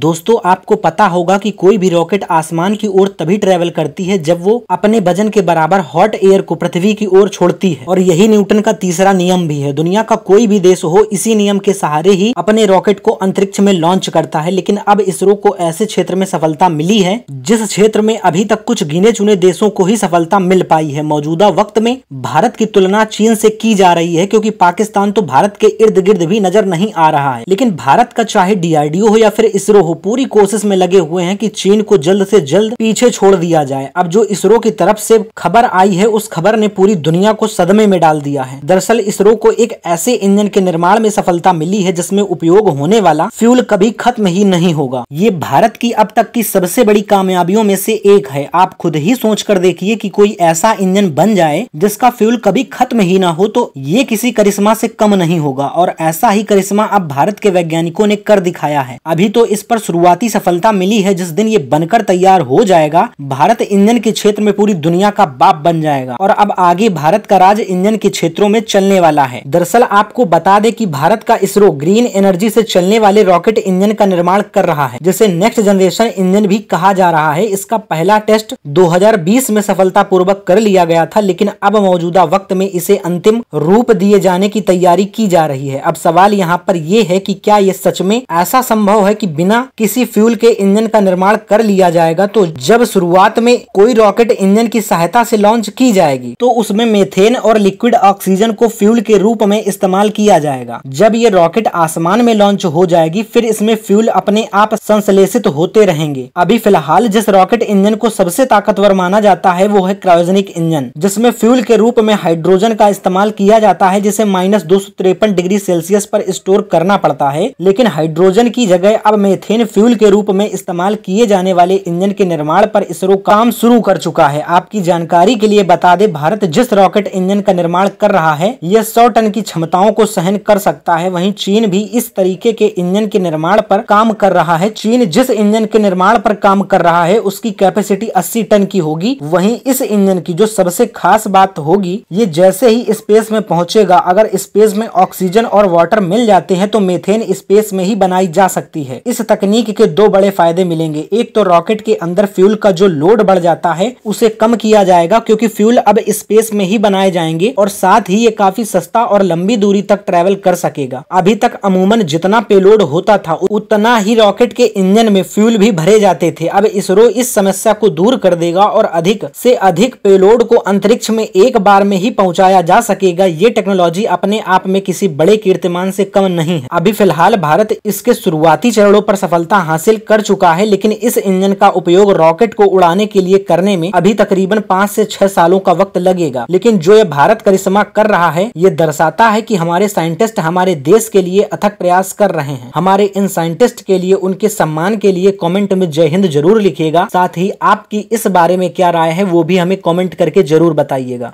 दोस्तों आपको पता होगा कि कोई भी रॉकेट आसमान की ओर तभी ट्रेवल करती है जब वो अपने वजन के बराबर हॉट एयर को पृथ्वी की ओर छोड़ती है और यही न्यूटन का तीसरा नियम भी है दुनिया का कोई भी देश हो इसी नियम के सहारे ही अपने रॉकेट को अंतरिक्ष में लॉन्च करता है लेकिन अब इसरो को ऐसे क्षेत्र में सफलता मिली है जिस क्षेत्र में अभी तक कुछ गिने चुने देशों को ही सफलता मिल पाई है मौजूदा वक्त में भारत की तुलना चीन से की जा रही है क्योंकि पाकिस्तान तो भारत के इर्द गिर्द भी नजर नहीं आ रहा है लेकिन भारत का चाहे डीआरडीओ हो या फिर इसरो हो पूरी कोशिश में लगे हुए हैं कि चीन को जल्द से जल्द पीछे छोड़ दिया जाए अब जो इसरो की तरफ से खबर आई है उस खबर ने पूरी दुनिया को सदमे में डाल दिया है दरअसल इसरो को एक ऐसे इंजन के निर्माण में सफलता मिली है जिसमे उपयोग होने वाला फ्यूल कभी खत्म ही नहीं होगा ये भारत की अब तक की सबसे बड़ी कामयाबियों में से एक है आप खुद ही सोच कर देखिए कि कोई ऐसा इंजन बन जाए जिसका फ्यूल कभी खत्म ही ना हो तो ये किसी करिश्मा से कम नहीं होगा और ऐसा ही करिश्मा अब भारत के वैज्ञानिकों ने कर दिखाया है अभी तो इस पर शुरुआती सफलता मिली है जिस दिन ये बनकर तैयार हो जाएगा भारत इंजन के क्षेत्र में पूरी दुनिया का बाप बन जाएगा और अब आगे भारत का राज इंजन के क्षेत्रों में चलने वाला है दरअसल आपको बता दे की भारत का इसरो ग्रीन एनर्जी ऐसी चलने वाले रॉकेट इंजन का निर्माण कर रहा है जिसे नेक्स्ट जनरेशन इंजन भी कहा जा रहा है इसका पहला टेस्ट दो में सफलता पूर्वक कर लिया गया था लेकिन अब मौजूदा वक्त में इसे अंतिम रूप दिए जाने की तैयारी की जा रही है अब सवाल यहाँ पर यह है कि क्या ये सच में ऐसा संभव है कि बिना किसी फ्यूल के इंजन का निर्माण कर लिया जाएगा तो जब शुरुआत में कोई रॉकेट इंजन की सहायता से लॉन्च की जाएगी तो उसमें मेथेन और लिक्विड ऑक्सीजन को फ्यूल के रूप में इस्तेमाल किया जाएगा जब ये रॉकेट आसमान में लॉन्च हो जाएगी फिर इसमें फ्यूल अपने आप संश्लेषित होते रहेंगे अभी फिलहाल जिस रॉकेट इंजन को सबसे ताकतवर माना जाता है वो है क्रायोजेनिक इंजन जिसमें फ्यूल के रूप में हाइड्रोजन का इस्तेमाल किया जाता है जिसे माइनस दो डिग्री सेल्सियस पर स्टोर करना पड़ता है लेकिन हाइड्रोजन की जगह अब मेथेन मीथेन फ्यूल के रूप में इस्तेमाल किए जाने वाले इंजन के निर्माण पर इसरो काम शुरू कर चुका है आपकी जानकारी के लिए बता दे भारत जिस रॉकेट इंजन का निर्माण कर रहा है यह सौ टन की क्षमताओं को सहन कर सकता है वहीं चीन भी इस तरीके के इंजन के निर्माण पर काम कर रहा है चीन जिस इंजन के निर्माण पर काम कर रहा है उसकी कैपेसिटी अस्सी टन की होगी वही इस इंजन की जो सबसे खास बात होगी ये जैसे ही स्पेस में पहुंचेगा अगर स्पेस में ऑक्सीजन और वाटर मिल जाते हैं तो मेथेन स्पेस में ही बनाई जा सकती है इस तक तकनीक के दो बड़े फायदे मिलेंगे एक तो रॉकेट के अंदर फ्यूल का जो लोड बढ़ जाता है उसे कम किया जाएगा क्योंकि फ्यूल अब स्पेस में ही बनाए जाएंगे और साथ ही ये काफी सस्ता और लंबी दूरी तक ट्रेवल कर सकेगा अभी तक अमूमन जितना पेलोड होता था उतना ही रॉकेट के इंजन में फ्यूल भी भरे जाते थे अब इसरो इस समस्या को दूर कर देगा और अधिक से अधिक पेलोड को अंतरिक्ष में एक बार में ही पहुंचाया जा सकेगा ये टेक्नोलॉजी अपने आप में किसी बड़े कीर्तिमान से कम नहीं है अभी फिलहाल भारत इसके शुरुआती चरणों पर सफल सफलता हासिल कर चुका है लेकिन इस इंजन का उपयोग रॉकेट को उड़ाने के लिए करने में अभी तकरीबन पाँच से छह सालों का वक्त लगेगा लेकिन जो ये भारत करिश्मा कर रहा है ये दर्शाता है कि हमारे साइंटिस्ट हमारे देश के लिए अथक प्रयास कर रहे हैं हमारे इन साइंटिस्ट के लिए उनके सम्मान के लिए कॉमेंट में जय हिंद जरूर लिखेगा साथ ही आपकी इस बारे में क्या राय है वो भी हमें कॉमेंट करके जरूर बताइएगा